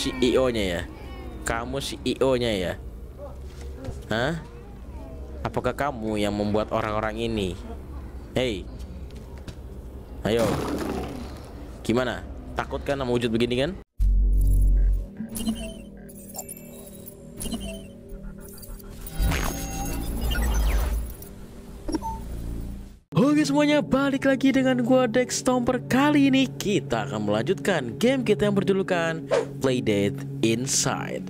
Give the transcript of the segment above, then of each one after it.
CEO-nya ya? Kamu CEO-nya ya? Hah? Apakah kamu yang membuat orang-orang ini? Hei. Ayo. Gimana? Takut kan sama wujud begini kan? Oke semuanya, balik lagi dengan gua Dex Stomper Kali ini kita akan melanjutkan game kita yang berjulukan Playdate Inside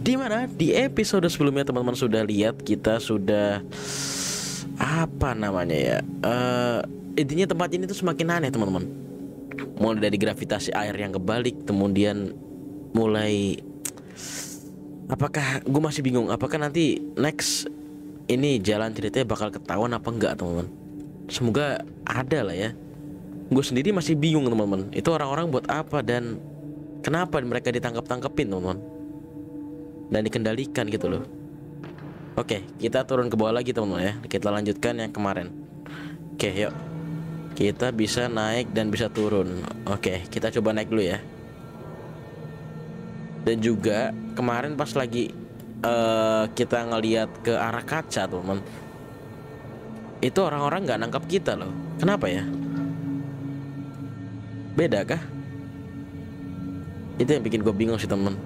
Dimana di episode sebelumnya teman-teman sudah lihat kita sudah Apa namanya ya uh, Intinya tempat ini tuh semakin aneh teman-teman Mulai dari gravitasi air yang kebalik Kemudian mulai Apakah gue masih bingung Apakah nanti next ini jalan ceritanya bakal ketahuan apa enggak teman-teman Semoga ada lah ya Gue sendiri masih bingung teman-teman Itu orang-orang buat apa dan Kenapa mereka ditangkap-tangkepin teman-teman Dan dikendalikan gitu loh Oke kita turun ke bawah lagi teman-teman ya Kita lanjutkan yang kemarin Oke yuk Kita bisa naik dan bisa turun Oke kita coba naik dulu ya Dan juga kemarin pas lagi uh, kita ngeliat ke arah kaca teman-teman Itu orang-orang nggak nangkap kita loh Kenapa ya? Beda kah? itu yang bikin gue bingung sih temen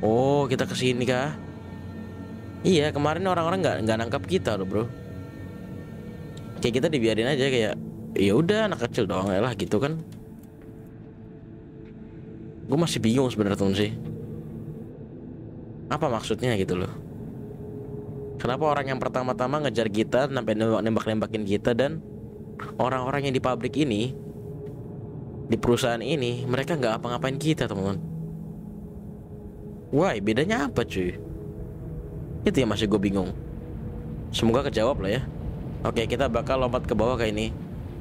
oh kita kesini kah iya kemarin orang-orang gak, gak nangkap kita loh bro kayak kita dibiarin aja kayak ya udah anak kecil doang lah gitu kan gue masih bingung sebenarnya temen sih apa maksudnya gitu loh kenapa orang yang pertama-tama ngejar kita sampai nembak-nembakin kita dan orang-orang yang di pabrik ini di perusahaan ini mereka nggak apa-ngapain kita teman-teman why bedanya apa cuy itu yang masih gue bingung semoga kejawab lah ya oke kita bakal lompat ke bawah kayak ini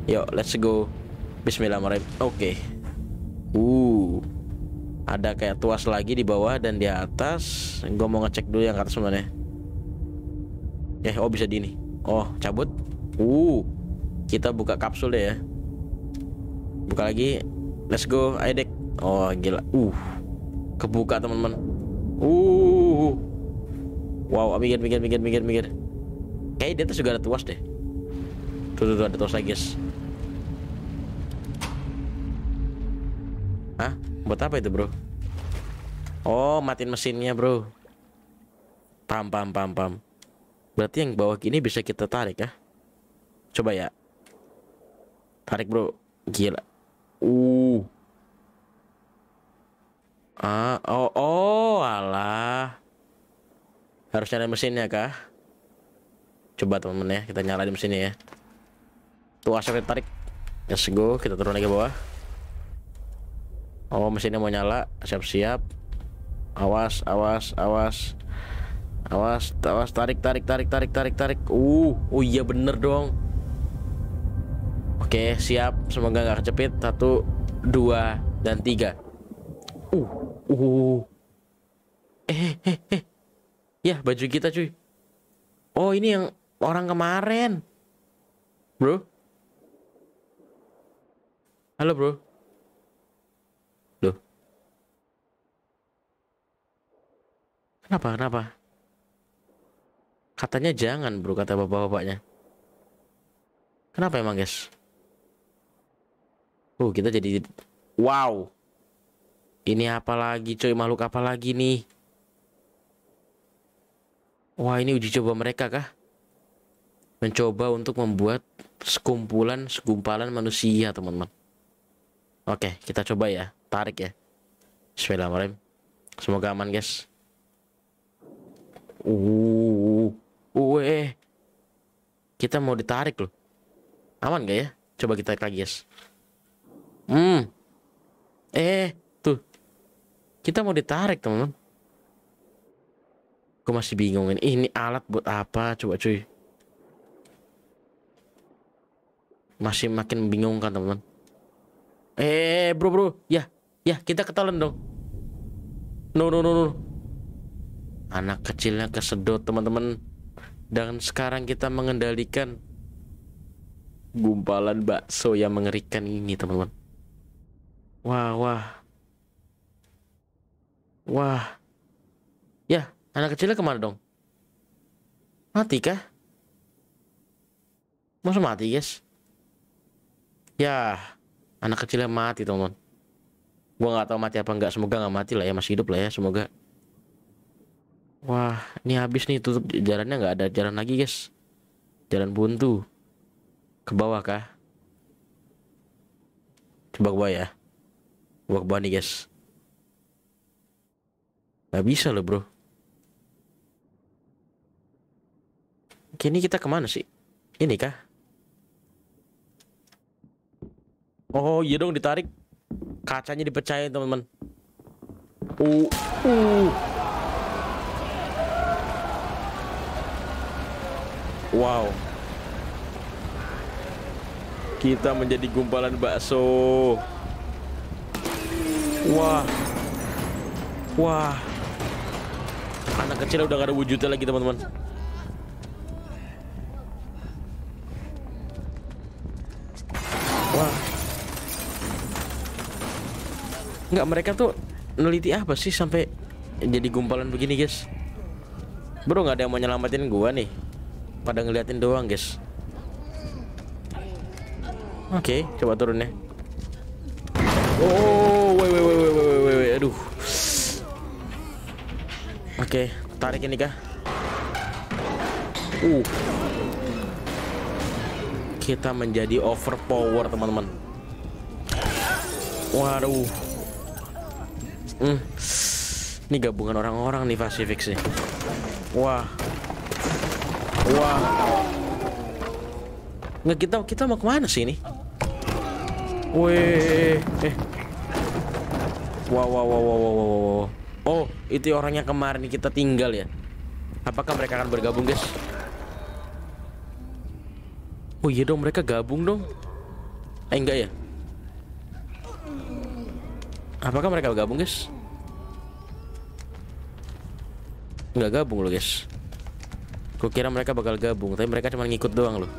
yuk let's go Bismillahirrahmanirrahim oke uh ada kayak tuas lagi di bawah dan di atas gue mau ngecek dulu yang atas sebenarnya ya oh bisa di ini oh cabut uh kita buka kapsul deh ya buka lagi let's go ayo dek oh gila uh kebuka teman-teman uh wow minggir minggir minggir minggir minggir kayak dia tuh juga ada tuas deh tuh tuh, tuh ada tuas lagi guys Hah? Buat apa itu bro? Oh, matiin mesinnya bro Pam pam pam pam Berarti yang bawah gini bisa kita tarik ya Coba ya Tarik bro Gila Uh. ah, oh oh alah harus nyalain mesinnya kah coba temen-temen ya kita nyalain mesinnya ya tuh asapnya tarik let's go kita turun lagi ke bawah oh mesinnya mau nyala siap-siap awas awas awas awas awas tarik tarik tarik tarik tarik tarik uh oh iya bener dong Oke, siap. Semoga nggak kecepit. Satu, dua, dan tiga. Uh, uh. Eh, eh, eh. Ya, baju kita cuy. Oh, ini yang orang kemarin. Bro? Halo, bro. Loh. Kenapa, kenapa? Katanya jangan, bro, kata bapak-bapaknya. Kenapa emang, guys? Uh, kita jadi wow. Ini apa lagi, coy? Makhluk apa lagi nih? Wah, ini uji coba mereka kah? Mencoba untuk membuat sekumpulan segumpalan manusia, teman-teman. Oke, kita coba ya. Tarik ya. Bismillahirrahmanirrahim. Semoga aman, guys. Uh, uh, eh. Kita mau ditarik loh. Aman gak ya? Coba kita tarik lagi, guys. Hmm. Eh, tuh. Kita mau ditarik, teman-teman. Gue masih bingung ini. Ini alat buat apa? Coba cuy. Masih makin bingung kan, teman-teman. Eh, bro, bro. Ya, ya, kita ketelan dong. No, no, no, no. Anak kecilnya kesedot, teman-teman. Dan sekarang kita mengendalikan gumpalan bakso yang mengerikan ini, teman-teman. Wah, wah. Wah. Ya, anak kecilnya kemana dong? Mati kah? Masa mati, guys? Ya, anak kecilnya mati, teman-teman. Gua nggak tahu mati apa enggak. Semoga nggak mati lah ya, masih hidup lah ya, semoga. Wah, ini habis nih tutup jalannya nggak ada jalan lagi, guys. Jalan buntu. Ke bawah kah? Coba gua ya work Bunny guys Gak bisa loh bro Kini kita kemana sih? Ini kah? Oh iya dong ditarik Kacanya dipecahin teman-teman Uh, uh. Wow Kita menjadi gumpalan bakso Wah. Wah. Anak kecil udah gak ada wujudnya lagi, teman-teman. Wah. Enggak, mereka tuh neliti apa sih sampai jadi gumpalan begini, guys? Bro, nggak ada yang mau nyelamatin gua nih. Pada ngeliatin doang, guys. Oke, okay, coba turun ya. Oh aduh oke okay, tarik ini kah uh kita menjadi overpower teman-teman waduh hmm. ini gabungan orang-orang nih Pacific sih wah wah nggak kita kita mau kemana sih ini Wih, eh Wow, wow, wow, wow, wow, wow, wow. Oh, itu orangnya kemarin kita tinggal ya. Apakah mereka akan bergabung, guys? Oh iya dong, mereka gabung dong. Eh, enggak ya? Apakah mereka bergabung, guys? Enggak gabung loh, guys. Gue kira mereka bakal gabung, tapi mereka cuma ngikut doang loh.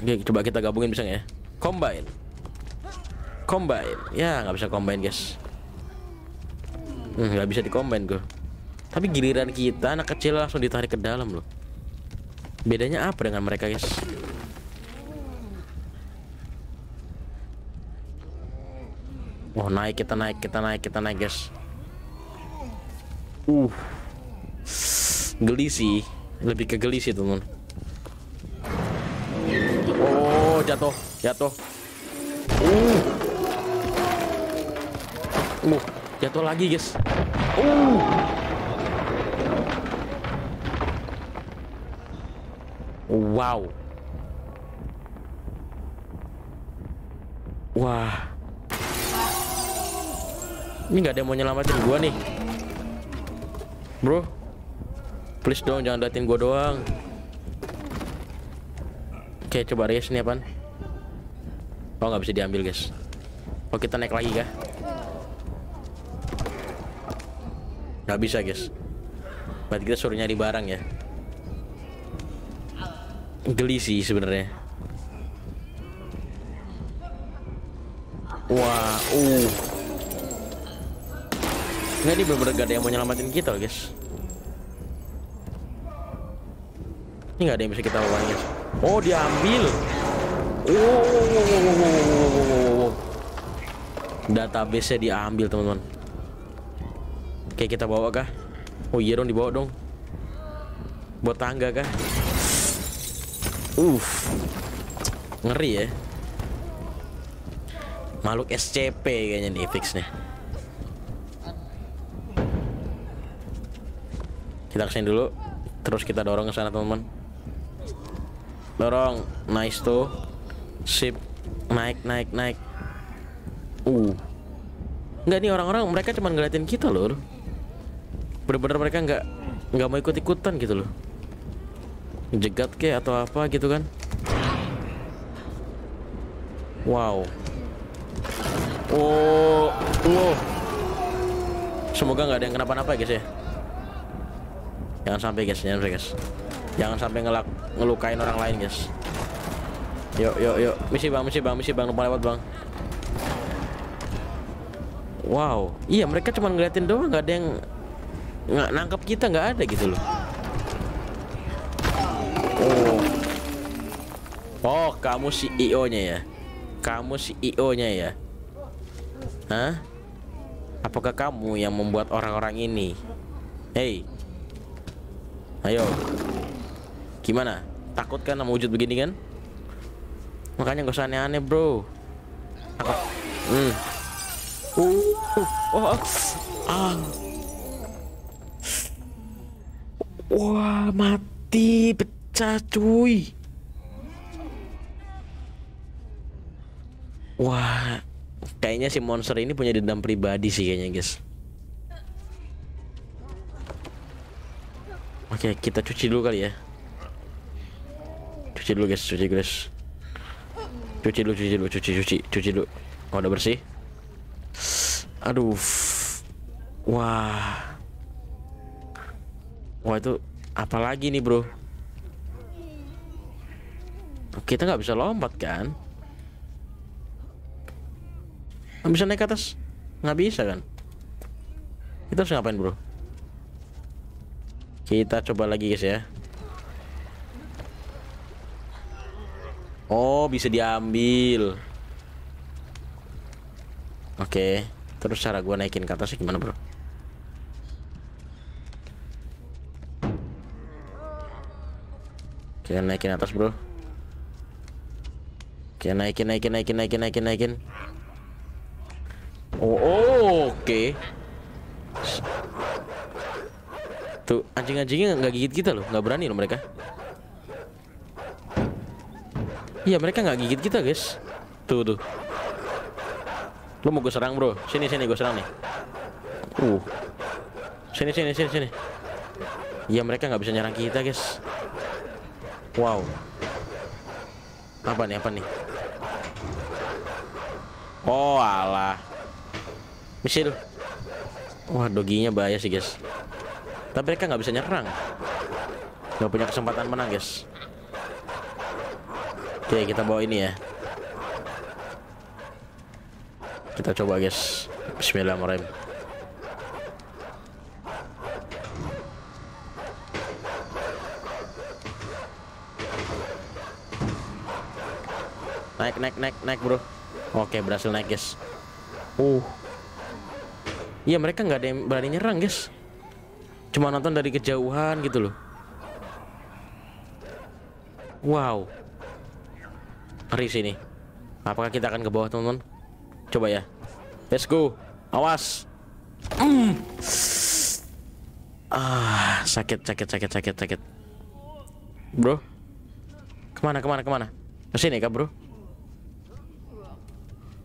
Oke, coba kita gabungin bisa nggak ya? Combine combine ya nggak bisa combine guys hmm, nggak hmm, bisa combine gue tapi giliran kita anak kecil langsung ditarik ke dalam loh bedanya apa dengan mereka guys Oh naik kita naik kita naik kita naik guys uh geli sih lebih ke geli sih teman oh jatuh jatuh uh Uh, jatuh lagi, guys. Uh. Wow. Wah. Ini nggak ada yang mau nyelamatin gua nih. Bro. Please dong jangan datin gua doang. Oke, coba race nih Pan. Oh, nggak bisa diambil, guys. Oh, kita naik lagi kah? Gak bisa guys berarti kita suruh nyari barang ya geli sih sebenernya wah uh nggak ini bener-bener gak ada yang mau nyelamatin kita loh guys ini gak ada yang bisa kita lawan guys oh diambil oh database-nya diambil teman-teman Oke kita bawa kah? Oh iya dong dibawa dong Buat tangga kah? Uff Ngeri ya Makhluk SCP kayaknya nih fix nih Kita kesini dulu Terus kita dorong ke sana teman-teman Dorong Nice tuh Sip Naik naik naik Uh Enggak nih orang-orang mereka cuma ngeliatin kita loh bener-bener mereka nggak nggak mau ikut ikutan gitu loh jegat ke atau apa gitu kan wow oh wow semoga nggak ada yang kenapa-napa ya guys ya jangan sampai guys jangan sampai guys jangan sampai ngelak ngelukain orang lain guys yuk yuk yuk misi bang misi bang misi bang lupa lewat bang wow iya mereka cuma ngeliatin doang nggak ada yang nggak nangkap kita nggak ada gitu loh oh oh kamu si io nya ya kamu si io nya ya Hah? apakah kamu yang membuat orang-orang ini hei ayo gimana takut kan sama wujud begini kan makanya gak usah aneh-aneh bro Tangkap. hmm uh, uh, ah. Wah mati pecah cuy Wah Kayaknya si monster ini punya dendam pribadi sih kayaknya guys Oke kita cuci dulu kali ya Cuci dulu guys cuci guys Cuci dulu cuci dulu cuci cuci cuci dulu Oh udah bersih Aduh Wah Wah itu apa lagi nih bro? Kita nggak bisa lompat kan? Nggak bisa naik ke atas? Nggak bisa kan? Kita harus ngapain bro? Kita coba lagi guys ya. Oh bisa diambil. Oke. Okay. Terus cara gua naikin ke atasnya gimana bro? Kita naikin atas bro Kita naikin naikin naikin naikin naikin naikin Oh, oh oke okay. Tuh anjing-anjingnya nggak gigit kita loh nggak berani loh mereka Iya mereka nggak gigit kita guys Tuh tuh Lo mau gue serang bro Sini sini gue serang nih Uh Sini sini sini sini Iya mereka nggak bisa nyerang kita guys Wow. Apa nih? Apa nih? Oh alah. Misil. Wah doginya bahaya sih guys. Tapi mereka nggak bisa nyerang. Gak punya kesempatan menang guys. Oke kita bawa ini ya. Kita coba guys. Bismillahirrahmanirrahim. naik naik naik bro oke berhasil naik guys uh iya mereka nggak ada yang berani nyerang guys cuma nonton dari kejauhan gitu loh wow Hari sini apakah kita akan ke bawah teman-teman coba ya let's go awas mm. ah sakit sakit sakit sakit sakit bro kemana kemana kemana kesini kak bro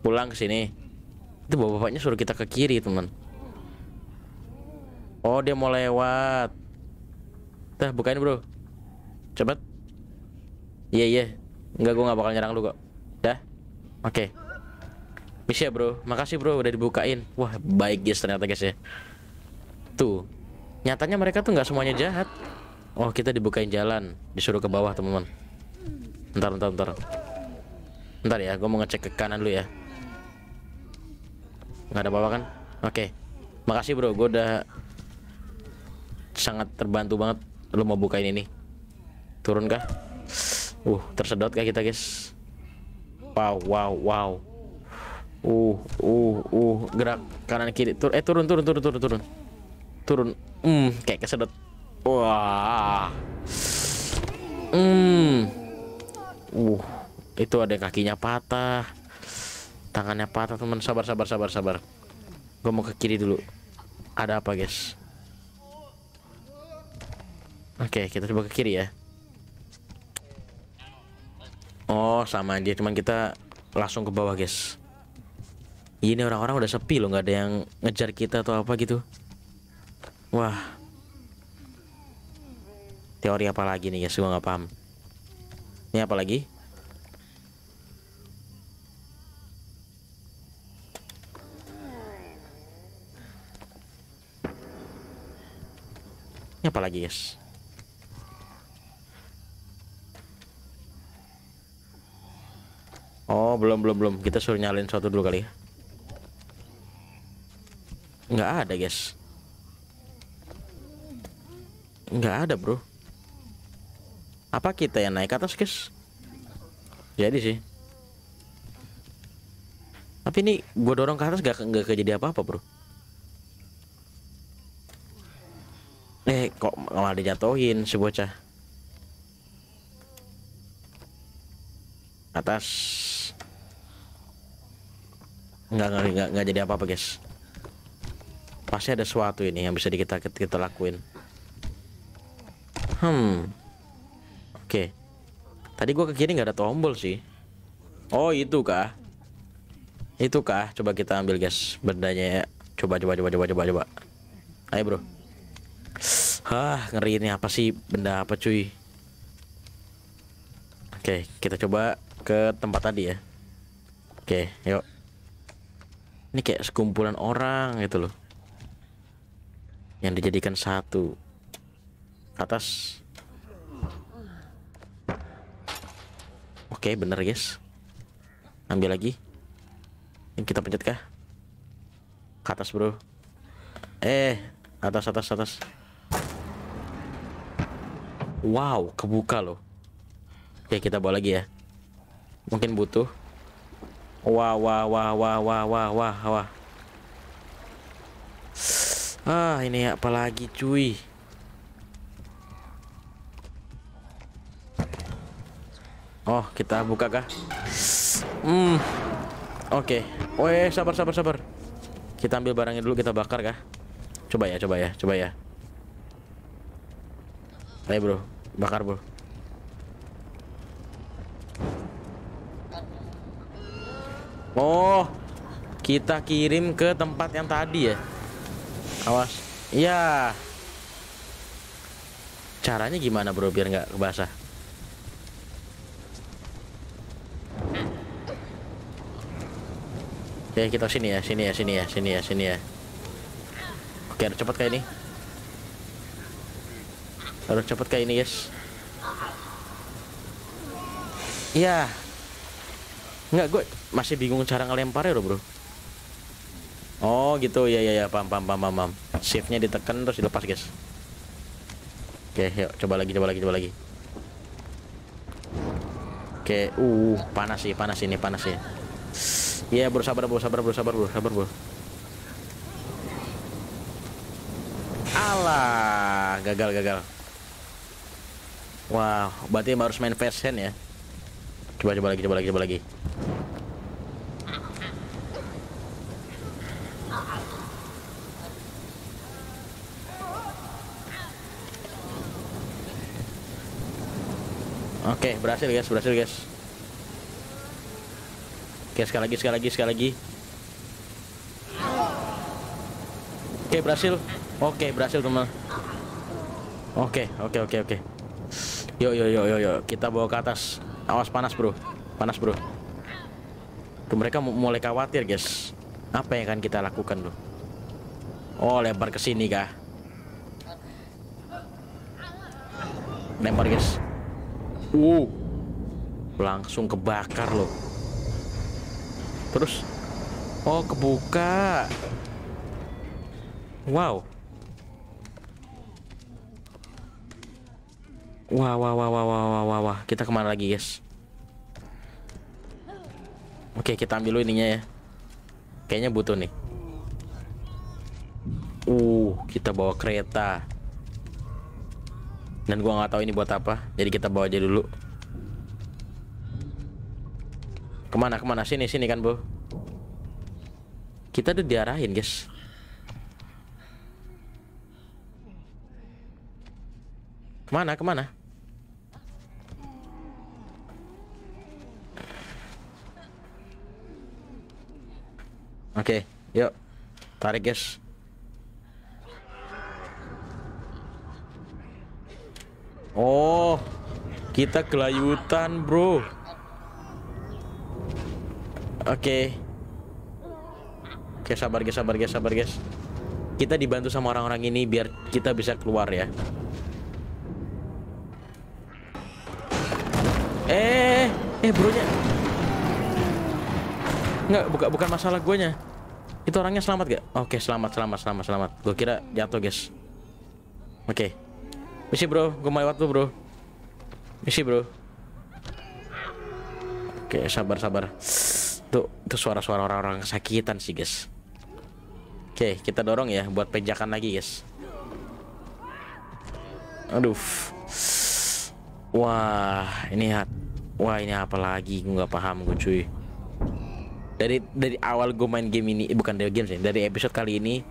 pulang ke sini itu bapak bapaknya suruh kita ke kiri teman oh dia mau lewat Dah bukain bro cepet iya yeah, iya yeah. nggak gua nggak bakal nyerang lu kok dah oke okay. Bisa ya, bro, makasih bro udah dibukain Wah baik guys ternyata guys ya Tuh, nyatanya mereka tuh nggak semuanya jahat Oh kita dibukain jalan, disuruh ke bawah teman-teman Ntar, ntar, ntar Ntar ya, gua mau ngecek ke kanan dulu ya nggak ada apa-apa kan oke okay. makasih bro gue udah sangat terbantu banget lu mau bukain ini turun kah uh tersedot kah kita guys wow wow wow uh uh uh gerak kanan kiri tur eh turun turun turun turun turun turun hmm kayak kesedot wah hmm uh itu ada kakinya patah tangannya patah teman sabar sabar sabar sabar gue mau ke kiri dulu ada apa guys oke kita coba ke kiri ya oh sama aja cuman kita langsung ke bawah guys iya, ini orang-orang udah sepi loh nggak ada yang ngejar kita atau apa gitu wah teori apa lagi nih guys Gue nggak paham ini apa lagi Ini apa lagi, guys? Oh, belum belum belum. Kita suruh nyalin suatu dulu kali ya. Nggak ada, guys. Nggak ada, bro. Apa kita yang naik atas, guys? Jadi sih. Tapi ini gue dorong ke atas gak, gak kejadi apa-apa, bro. malah dijatuhin si bocah atas nggak nggak nggak, nggak jadi apa apa guys pasti ada sesuatu ini yang bisa kita kita lakuin hmm oke okay. tadi gua ke kiri nggak ada tombol sih oh itu kah itu kah coba kita ambil guys berdanya ya. coba coba coba coba coba coba ayo bro Hah, ngeri ini apa sih? Benda apa cuy? Oke, kita coba ke tempat tadi ya. Oke, yuk. Ini kayak sekumpulan orang gitu loh. Yang dijadikan satu. Atas. Oke, bener guys. Ambil lagi. Ini kita pencet kah? Ke atas, Bro. Eh, atas atas atas. Wow, kebuka loh. Oke, kita bawa lagi ya. Mungkin butuh. Wah, wah, wah, wah, wah, wah, wah, wah. Ah, ini apa lagi cuy? Oh, kita buka kah? Hmm. Oke. Okay. Weh, sabar sabar sabar. Kita ambil barangnya dulu kita bakar kah? Coba ya, coba ya, coba ya. Ayo bro, bakar bro. Oh, kita kirim ke tempat yang tadi ya. Awas. Iya. Caranya gimana bro biar nggak kebasah? Oke, eh, kita sini ya, sini ya, sini ya, sini ya, sini ya. Oke, cepat kayak ini harus cepet kayak ini guys Iya. Enggak, gue masih bingung cara ngelempar ya bro oh gitu ya ya ya pam pam pam pam pam shiftnya ditekan terus dilepas guys oke yuk coba lagi coba lagi coba lagi oke uh panas sih panas ini panas sih Iya, yeah, bro sabar bro sabar bro sabar bro sabar bro alah gagal gagal Wah, wow, berarti harus main fast hand ya. Coba coba lagi, coba lagi, coba lagi. Oke, okay, berhasil guys, berhasil guys. Oke, okay, sekali lagi, sekali lagi, sekali lagi. Oke, okay, berhasil. Oke, okay, berhasil teman. Oke, okay, oke, okay, oke, okay, oke. Okay. Yuk, yuk, yuk, yuk, yuk. Kita bawa ke atas. Awas panas, bro. Panas, bro. Tuh mereka mulai khawatir, guys. Apa yang akan kita lakukan, bro? Oh, lempar ke sini kah? Lempar, guys. Uh. Langsung kebakar loh. Terus. Oh, kebuka. Wow. Wah, wah, wah, wah, wah, wah, wah, wah. Kita kemana lagi, guys? Oke, kita ambil dulu ininya ya. Kayaknya butuh nih. Uh, kita bawa kereta. Dan gua nggak tahu ini buat apa. Jadi kita bawa aja dulu. Kemana? Kemana? Sini, sini kan, Bu. Kita udah diarahin, guys. Kemana? Kemana? Oke, okay, yuk. Tarik, guys. Oh, kita kelayutan, bro. Oke. Okay. Oke, okay, sabar, guys, sabar, guys, sabar, guys. Kita dibantu sama orang-orang ini biar kita bisa keluar ya. Eh, eh, bro bronya. Enggak, bukan bukan masalah guanya. Itu orangnya selamat gak? Oke, selamat, selamat, selamat, selamat. Gue kira jatuh, guys. Oke. Okay. Misi, bro. Gue mau lewat tuh, bro. Misi, bro. Oke, sabar, sabar. Tuh, itu suara-suara orang-orang kesakitan sih, guys. Oke, kita dorong ya buat penjakan lagi, guys. Aduh. Wah, ini hat. Wah, ini apa lagi? Gue nggak paham, gue cuy dari dari awal gue main game ini eh, bukan dari game sih dari episode kali ini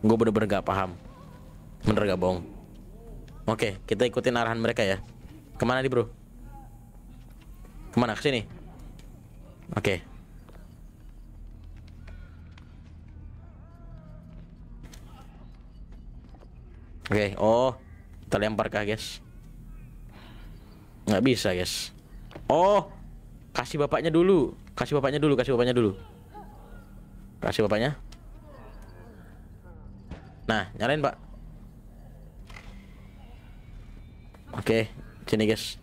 gue bener-bener gak paham bener gak bohong oke kita ikutin arahan mereka ya kemana nih bro kemana kesini oke Oke, oh, kita lempar kah, guys? Nggak bisa, guys. Oh, kasih bapaknya dulu. Kasih bapaknya dulu, kasih bapaknya dulu. Kasih bapaknya. Nah, nyalain, Pak. Oke, sini, guys.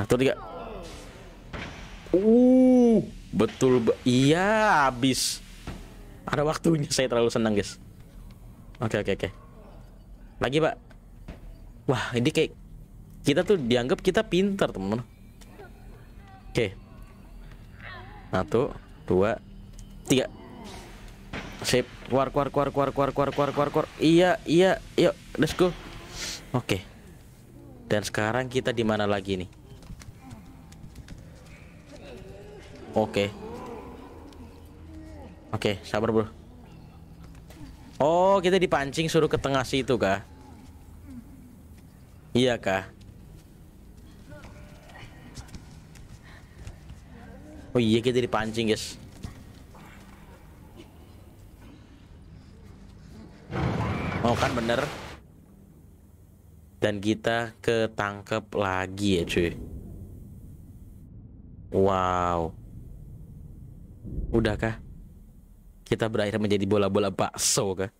Atur nah, tiga. Uh, betul. Iya, habis. Ada waktunya saya terlalu senang, guys. Oke, oke, oke. Lagi, Pak. Wah, ini kayak kita tuh dianggap kita pinter teman-teman. Oke. Satu, dua, tiga. Sip. Keluar, keluar, keluar, keluar, keluar, keluar, keluar, keluar, keluar. Iya, iya, yuk, let's go. Oke. Dan sekarang kita di mana lagi nih? Oke. Oke, sabar, Bro. Oh, kita dipancing suruh ke tengah situ kah? Iya kah? Oh iya kita dipancing guys Oh kan bener Dan kita ketangkep lagi ya cuy Wow Udahkah Kita berakhir menjadi bola-bola bakso kah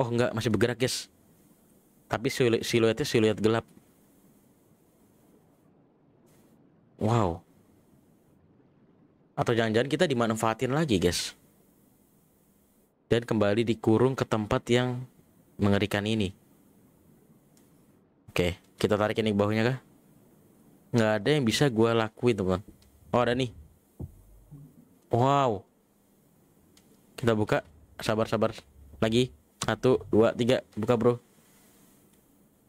Oh enggak masih bergerak guys Tapi silu siluetnya siluet gelap Wow atau jangan-jangan kita dimanfaatin lagi, guys. Dan kembali dikurung ke tempat yang mengerikan ini. Oke, kita tarik ini ke bawahnya kah? Nggak ada yang bisa gue lakuin, teman. Oh, ada nih. Wow. Kita buka. Sabar, sabar. Lagi. Satu, dua, tiga. Buka, bro.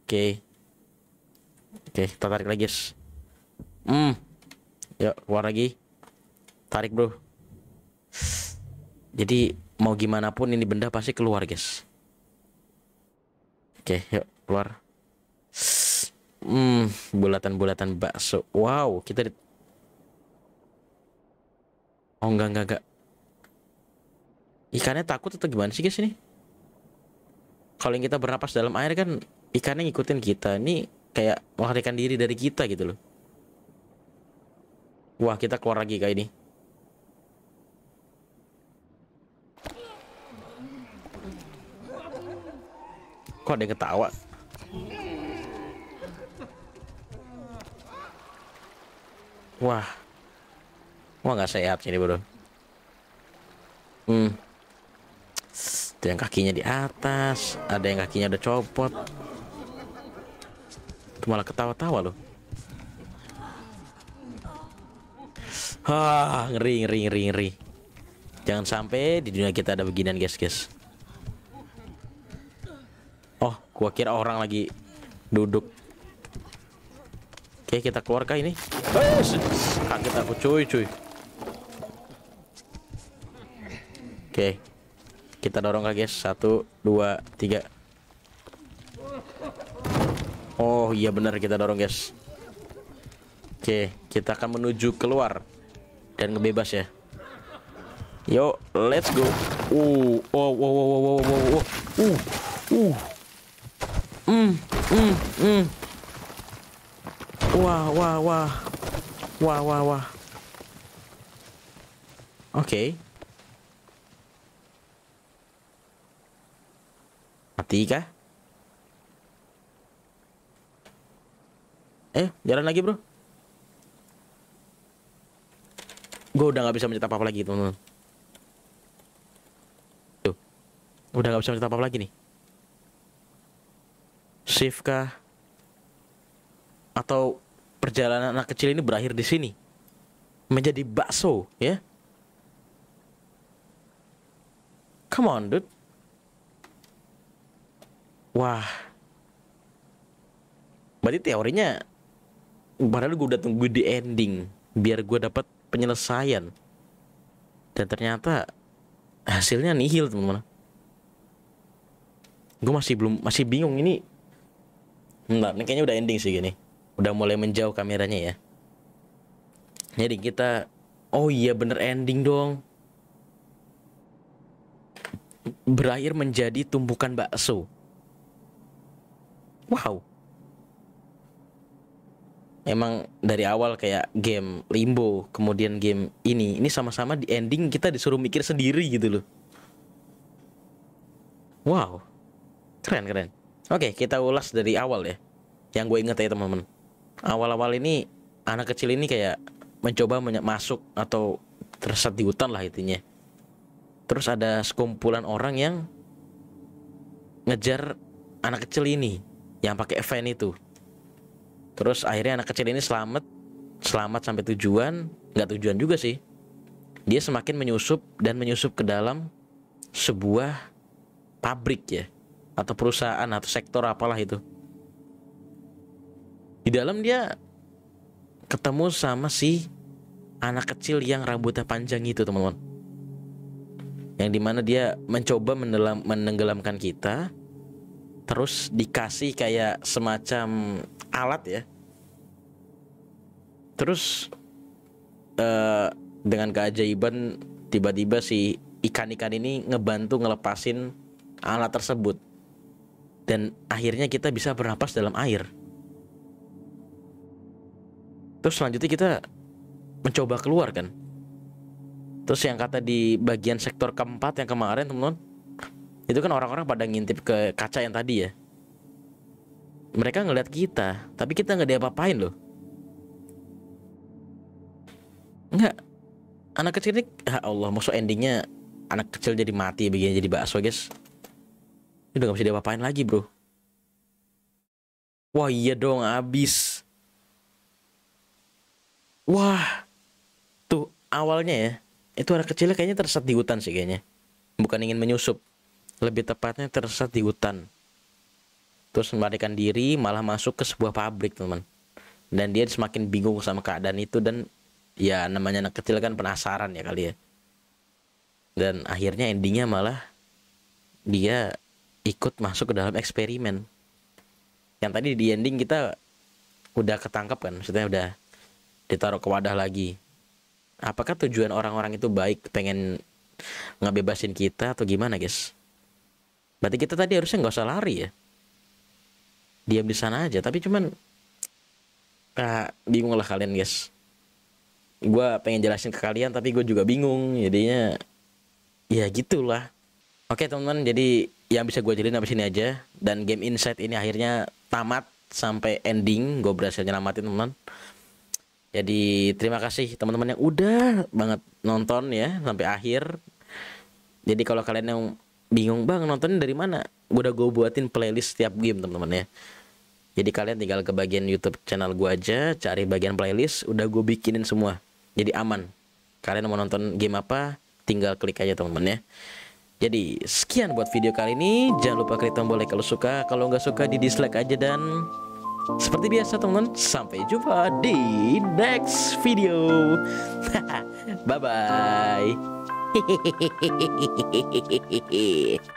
Oke. Oke, kita tarik lagi, guys. Hmm. Yuk, keluar lagi tarik bro jadi mau gimana pun ini benda pasti keluar guys oke yuk keluar hmm bulatan-bulatan bakso wow kita di... oh enggak enggak enggak ikannya takut atau gimana sih guys ini kalau yang kita bernapas dalam air kan ikannya ngikutin kita ini kayak melarikan diri dari kita gitu loh wah kita keluar lagi kayak ini Kok ada yang ketawa? Wah. Wah nggak sehat ini bro. Hmm. Ada yang kakinya di atas, ada yang kakinya udah copot. Itu malah ketawa-tawa loh. Ah, ngeri, ngeri, ngeri, ngeri. Jangan sampai di dunia kita ada beginian, guys, guys. Oh, gua kira orang lagi duduk. Oke, kita keluar kah ini? Eh, kaget aku cuy, cuy. Oke. Kita dorong kah, guys? Ya. Satu, dua, tiga. Oh, iya benar kita dorong, guys. Oke, kita akan menuju keluar dan ngebebas ya. Yo, let's go. Uh, oh, wow, oh, wow, oh, wow, oh, wow, wow, wow, Uh, uh. Mm, mm, mm. Wah, wah, wah. Wah, wah, wah. Oke. Okay. Mati kah? Eh, jalan lagi, Bro. Gue udah gak bisa mencetak apa-apa lagi, teman-teman. Tuh. Udah gak bisa mencetak apa-apa lagi nih shift kah? Atau perjalanan anak kecil ini berakhir di sini? Menjadi bakso, ya? Come on, dude. Wah. Berarti teorinya padahal gue udah tunggu di ending biar gue dapat penyelesaian. Dan ternyata hasilnya nihil, teman-teman gue masih belum masih bingung ini Bentar, ini kayaknya udah ending sih gini. Udah mulai menjauh kameranya ya. Jadi kita Oh iya bener ending dong. Berakhir menjadi tumpukan bakso. Wow. Emang dari awal kayak game Limbo, kemudian game ini, ini sama-sama di ending kita disuruh mikir sendiri gitu loh. Wow. Keren keren. Oke, okay, kita ulas dari awal ya. Yang gue inget ya teman-teman. Awal-awal ini anak kecil ini kayak mencoba masuk atau tersesat di hutan lah intinya. Terus ada sekumpulan orang yang ngejar anak kecil ini yang pakai van itu. Terus akhirnya anak kecil ini selamat, selamat sampai tujuan, nggak tujuan juga sih. Dia semakin menyusup dan menyusup ke dalam sebuah pabrik ya atau perusahaan atau sektor apalah itu di dalam dia ketemu sama si anak kecil yang rambutnya panjang itu teman-teman yang dimana dia mencoba menelam, menenggelamkan kita terus dikasih kayak semacam alat ya terus uh, dengan keajaiban tiba-tiba si ikan-ikan ini ngebantu ngelepasin alat tersebut dan akhirnya kita bisa bernapas dalam air. Terus selanjutnya kita mencoba keluar kan. Terus yang kata di bagian sektor keempat yang kemarin teman-teman itu kan orang-orang pada ngintip ke kaca yang tadi ya. Mereka ngeliat kita, tapi kita nggak diapa-apain loh. Enggak, anak kecil ini, ya Allah, maksud endingnya anak kecil jadi mati begini jadi bakso guys. Ini udah gak bisa diapain lagi bro. Wah iya dong abis. Wah. Tuh awalnya ya. Itu anak kecilnya kayaknya tersesat di hutan sih kayaknya. Bukan ingin menyusup. Lebih tepatnya tersesat di hutan. Terus melarikan diri malah masuk ke sebuah pabrik teman. Dan dia semakin bingung sama keadaan itu dan ya namanya anak kecil kan penasaran ya kali ya. Dan akhirnya endingnya malah dia ikut masuk ke dalam eksperimen yang tadi di ending kita udah ketangkap kan maksudnya udah ditaruh ke wadah lagi apakah tujuan orang-orang itu baik pengen ngebebasin kita atau gimana guys berarti kita tadi harusnya nggak usah lari ya diam di sana aja tapi cuman ah, bingung lah kalian guys gue pengen jelasin ke kalian tapi gue juga bingung jadinya ya gitulah oke teman-teman jadi yang bisa gue jadiin sampai sini aja dan game Insight ini akhirnya tamat sampai ending gue berhasil nyelamatin teman jadi terima kasih teman-teman yang udah banget nonton ya sampai akhir jadi kalau kalian yang bingung bang nonton dari mana udah gue buatin playlist setiap game teman-teman ya jadi kalian tinggal ke bagian YouTube channel gue aja cari bagian playlist udah gue bikinin semua jadi aman kalian mau nonton game apa tinggal klik aja teman-teman ya jadi sekian buat video kali ini Jangan lupa klik tombol like kalau suka Kalau nggak suka di dislike aja dan Seperti biasa teman-teman Sampai jumpa di next video Bye-bye